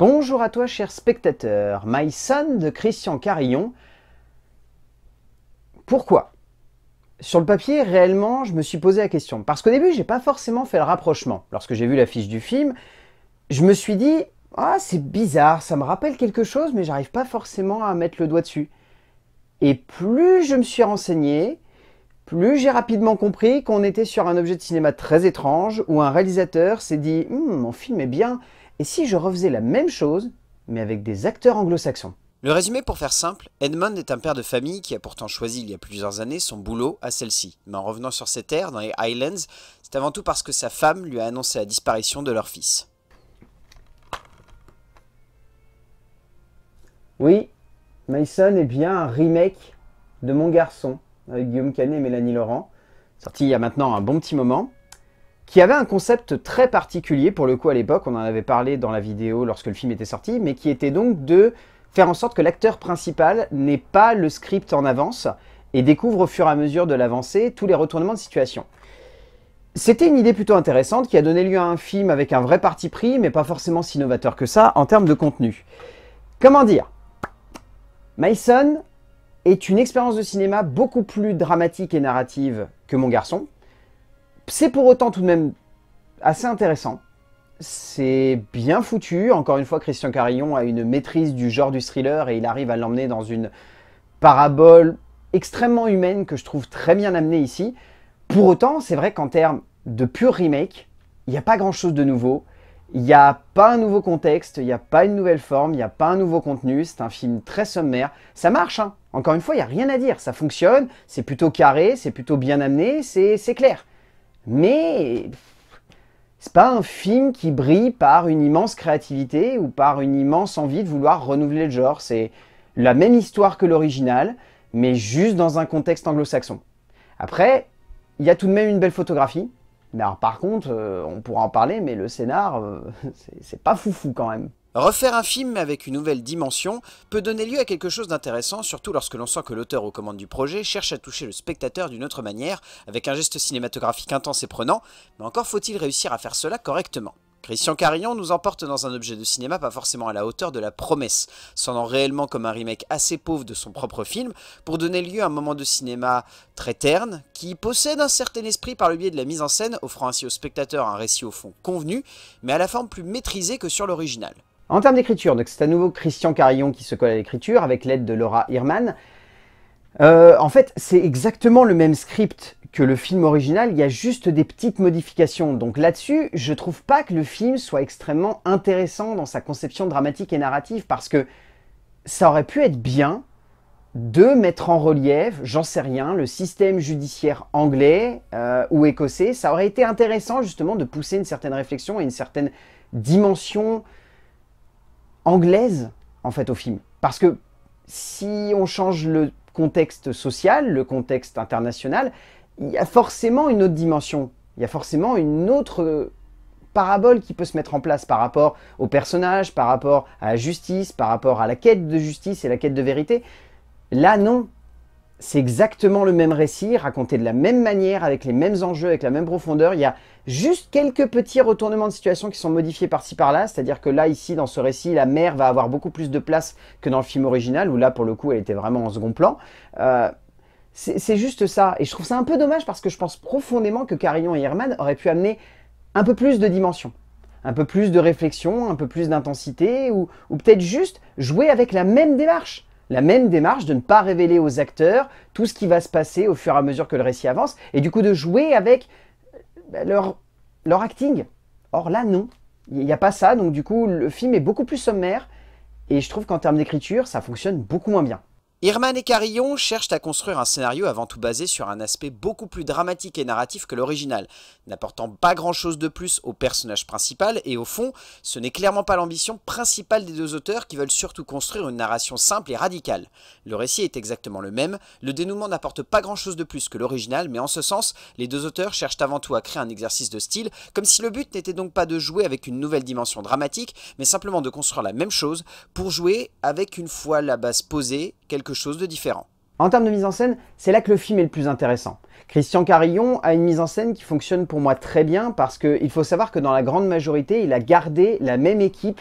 Bonjour à toi, cher spectateur. My Son de Christian Carillon. Pourquoi Sur le papier, réellement, je me suis posé la question. Parce qu'au début, n'ai pas forcément fait le rapprochement. Lorsque j'ai vu l'affiche du film, je me suis dit Ah, c'est bizarre, ça me rappelle quelque chose, mais j'arrive pas forcément à mettre le doigt dessus. Et plus je me suis renseigné, plus j'ai rapidement compris qu'on était sur un objet de cinéma très étrange où un réalisateur s'est dit hmm, mon film est bien et si je refaisais la même chose, mais avec des acteurs anglo-saxons Le résumé pour faire simple, Edmond est un père de famille qui a pourtant choisi il y a plusieurs années son boulot à celle-ci. Mais en revenant sur ses terres, dans les Highlands, c'est avant tout parce que sa femme lui a annoncé la disparition de leur fils. Oui, Mason est bien un remake de Mon Garçon, avec Guillaume Canet et Mélanie Laurent, sorti il y a maintenant un bon petit moment qui avait un concept très particulier, pour le coup à l'époque, on en avait parlé dans la vidéo lorsque le film était sorti, mais qui était donc de faire en sorte que l'acteur principal n'ait pas le script en avance et découvre au fur et à mesure de l'avancée tous les retournements de situation. C'était une idée plutôt intéressante qui a donné lieu à un film avec un vrai parti pris, mais pas forcément si novateur que ça en termes de contenu. Comment dire Son est une expérience de cinéma beaucoup plus dramatique et narrative que Mon Garçon, c'est pour autant tout de même assez intéressant. C'est bien foutu. Encore une fois, Christian Carillon a une maîtrise du genre du thriller et il arrive à l'emmener dans une parabole extrêmement humaine que je trouve très bien amenée ici. Pour autant, c'est vrai qu'en termes de pur remake, il n'y a pas grand-chose de nouveau. Il n'y a pas un nouveau contexte, il n'y a pas une nouvelle forme, il n'y a pas un nouveau contenu, c'est un film très sommaire. Ça marche, hein encore une fois, il n'y a rien à dire, ça fonctionne, c'est plutôt carré, c'est plutôt bien amené, c'est clair mais c'est pas un film qui brille par une immense créativité ou par une immense envie de vouloir renouveler le genre. C'est la même histoire que l'original, mais juste dans un contexte anglo-saxon. Après, il y a tout de même une belle photographie, mais par contre, euh, on pourra en parler, mais le scénar, euh, c'est pas foufou quand même. Refaire un film avec une nouvelle dimension peut donner lieu à quelque chose d'intéressant, surtout lorsque l'on sent que l'auteur aux commandes du projet cherche à toucher le spectateur d'une autre manière, avec un geste cinématographique intense et prenant, mais encore faut-il réussir à faire cela correctement. Christian Carillon nous emporte dans un objet de cinéma pas forcément à la hauteur de la promesse, s'en réellement comme un remake assez pauvre de son propre film, pour donner lieu à un moment de cinéma très terne, qui possède un certain esprit par le biais de la mise en scène, offrant ainsi au spectateur un récit au fond convenu, mais à la forme plus maîtrisée que sur l'original. En termes d'écriture, c'est à nouveau Christian Carillon qui se colle à l'écriture, avec l'aide de Laura Hirman. Euh, en fait, c'est exactement le même script que le film original, il y a juste des petites modifications. Donc là-dessus, je trouve pas que le film soit extrêmement intéressant dans sa conception dramatique et narrative parce que ça aurait pu être bien de mettre en relief, j'en sais rien, le système judiciaire anglais euh, ou écossais. Ça aurait été intéressant justement de pousser une certaine réflexion et une certaine dimension anglaise en fait au film. Parce que si on change le contexte social, le contexte international, il y a forcément une autre dimension, il y a forcément une autre euh, parabole qui peut se mettre en place par rapport au personnage, par rapport à la justice, par rapport à la quête de justice et la quête de vérité. Là, non. C'est exactement le même récit, raconté de la même manière, avec les mêmes enjeux, avec la même profondeur. Il y a juste quelques petits retournements de situation qui sont modifiés par-ci par-là. C'est-à-dire que là, ici, dans ce récit, la mère va avoir beaucoup plus de place que dans le film original, où là, pour le coup, elle était vraiment en second plan. Euh, c'est juste ça. Et je trouve ça un peu dommage parce que je pense profondément que Carillon et Herman auraient pu amener un peu plus de dimension, un peu plus de réflexion, un peu plus d'intensité, ou, peut-être juste jouer avec la même démarche. La même démarche de ne pas révéler aux acteurs tout ce qui va se passer au fur et à mesure que le récit avance, et du coup de jouer avec euh, bah, leur, leur acting. Or là, non. Il n'y a pas ça, donc du coup, le film est beaucoup plus sommaire, et je trouve qu'en termes d'écriture, ça fonctionne beaucoup moins bien. Irman et Carillon cherchent à construire un scénario avant tout basé sur un aspect beaucoup plus dramatique et narratif que l'original, n'apportant pas grand-chose de plus au personnage principal, et au fond, ce n'est clairement pas l'ambition principale des deux auteurs qui veulent surtout construire une narration simple et radicale. Le récit est exactement le même, le dénouement n'apporte pas grand-chose de plus que l'original, mais en ce sens, les deux auteurs cherchent avant tout à créer un exercice de style, comme si le but n'était donc pas de jouer avec une nouvelle dimension dramatique, mais simplement de construire la même chose pour jouer avec une fois la base posée chose de différent. En termes de mise en scène, c'est là que le film est le plus intéressant. Christian Carillon a une mise en scène qui fonctionne pour moi très bien parce qu'il faut savoir que dans la grande majorité, il a gardé la même équipe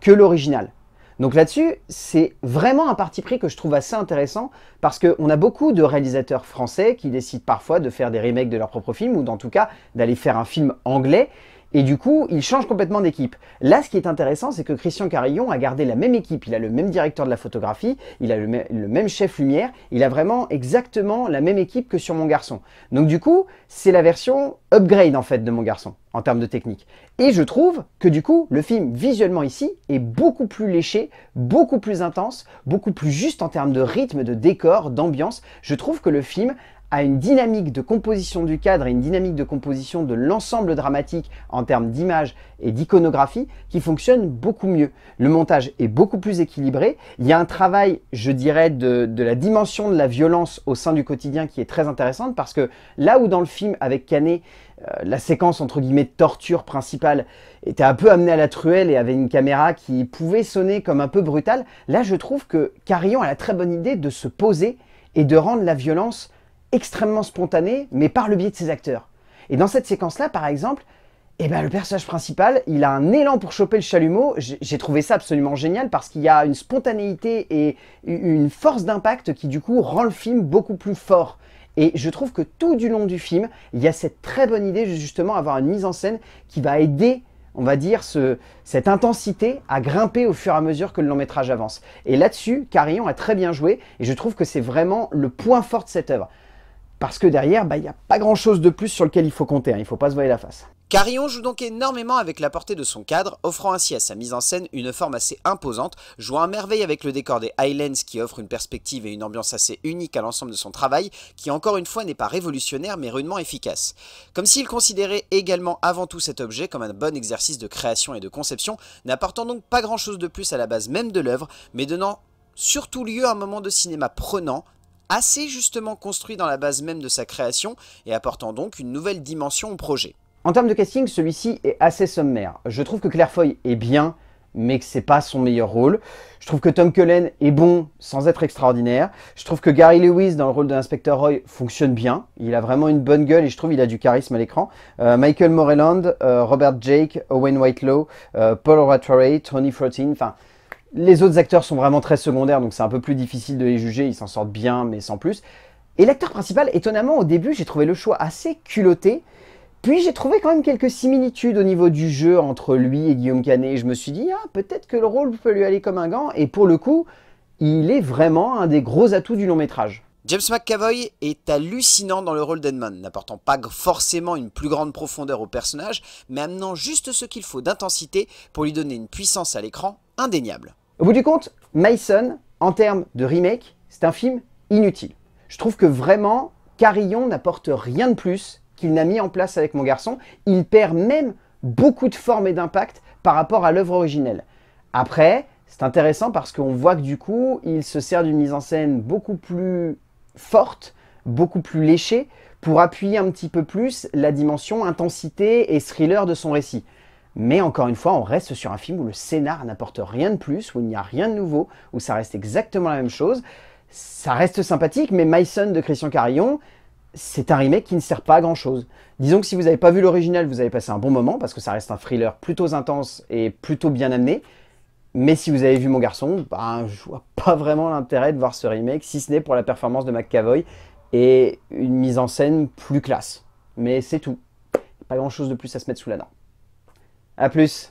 que l'original. Donc là-dessus, c'est vraiment un parti pris que je trouve assez intéressant parce qu'on a beaucoup de réalisateurs français qui décident parfois de faire des remakes de leur propre films ou dans tout cas d'aller faire un film anglais et du coup, il change complètement d'équipe. Là, ce qui est intéressant, c'est que Christian Carillon a gardé la même équipe. Il a le même directeur de la photographie, il a le, même chef lumière, il a vraiment exactement la même équipe que sur Mon Garçon. Donc du coup, c'est la version upgrade en fait de Mon Garçon en termes de technique. Et je trouve que du coup, le film visuellement ici est beaucoup plus léché, beaucoup plus intense, beaucoup plus juste en termes de rythme, de décor, d'ambiance. Je trouve que le film à une dynamique de composition du cadre et une dynamique de composition de l'ensemble dramatique en termes d'image et d'iconographie qui fonctionne beaucoup mieux. Le montage est beaucoup plus équilibré. Il y a un travail, je dirais, de, la dimension de la violence au sein du quotidien qui est très intéressante parce que là où dans le film avec Canet, euh, la séquence entre guillemets de torture principale était un peu amenée à la truelle et avait une caméra qui pouvait sonner comme un peu brutale, là je trouve que Carillon a la très bonne idée de se poser et de rendre la violence extrêmement spontané, mais par le biais de ses acteurs. Et dans cette séquence-là, par exemple, eh ben, le personnage principal, il a un élan pour choper le chalumeau. J'ai trouvé ça absolument génial parce qu'il y a une spontanéité et une force d'impact qui, du coup, rend le film beaucoup plus fort. Et je trouve que tout du long du film, il y a cette très bonne idée, justement, avoir une mise en scène qui va aider on va dire, cette intensité à grimper au fur et à mesure que le long métrage avance. Et là-dessus, Carillon a très bien joué, et je trouve que c'est vraiment le point fort de cette œuvre parce que derrière, bah, il n'y a pas grand-chose de plus sur lequel il faut compter, hein. il ne faut pas se voiler la face. Carillon joue donc énormément avec la portée de son cadre, offrant ainsi à sa mise en scène une forme assez imposante, jouant à merveille avec le décor des Highlands qui offre une perspective et une ambiance assez unique à l'ensemble de son travail, qui encore une fois n'est pas révolutionnaire mais rudement efficace. Comme s'il considérait également avant tout cet objet comme un bon exercice de création et de conception, n'apportant donc pas grand chose de plus à la base même de l'œuvre, mais donnant surtout lieu à un moment de cinéma prenant, assez justement construit dans la base même de sa création et apportant donc une nouvelle dimension au projet. En termes de casting, celui-ci est assez sommaire. Je trouve que Claire Foy est bien, mais que c'est pas son meilleur rôle. Je trouve que Tom Cullen est bon sans être extraordinaire. Je trouve que Gary Lewis dans le rôle de l'inspecteur Roy fonctionne bien. Il a vraiment une bonne gueule et je trouve qu'il a du charisme à l'écran. Euh, Michael Moreland, euh, Robert Jake, Owen Whitelaw, euh, Paul Rattray, Tony Frotin, enfin les autres acteurs sont vraiment très secondaires, donc c'est un peu plus difficile de les juger, ils s'en sortent bien, mais sans plus. Et l'acteur principal, étonnamment, au début, j'ai trouvé le choix assez culotté, puis j'ai trouvé quand même quelques similitudes au niveau du jeu entre lui et Guillaume Canet. et Je me suis dit, ah, peut-être que le rôle peut lui aller comme un gant. Et pour le coup, il est vraiment un des gros atouts du long métrage. James McAvoy est hallucinant dans le rôle d'Edmond, n'apportant pas forcément une plus grande profondeur au personnage, mais amenant juste ce qu'il faut d'intensité pour lui donner une puissance à l'écran indéniable. Au bout du compte, Mason, en termes de remake, c'est un film inutile. Je trouve que vraiment, Carillon n'apporte rien de plus qu'il n'a mis en place avec mon garçon. Il perd même beaucoup de forme et d'impact par rapport à l'œuvre originelle. Après, c'est intéressant parce qu'on voit que du coup, il se sert d'une mise en scène beaucoup plus forte, beaucoup plus léchée, pour appuyer un petit peu plus la dimension intensité et thriller de son récit. Mais encore une fois, on reste sur un film où le scénar n'apporte rien de plus, où il n'y a rien de nouveau, où ça reste exactement la même chose. Ça reste sympathique, mais Myson de Christian Carillon, c'est un remake qui ne sert pas à grand chose. Disons que si vous n'avez pas vu l'original, vous avez passé un bon moment, parce que ça reste un thriller plutôt intense et plutôt bien amené. Mais si vous avez vu Mon Garçon, je bah, je vois pas vraiment l'intérêt de voir ce remake, si ce n'est pour la performance de McCavoy et une mise en scène plus classe. Mais c'est tout. Pas grand chose de plus à se mettre sous la dent. A plus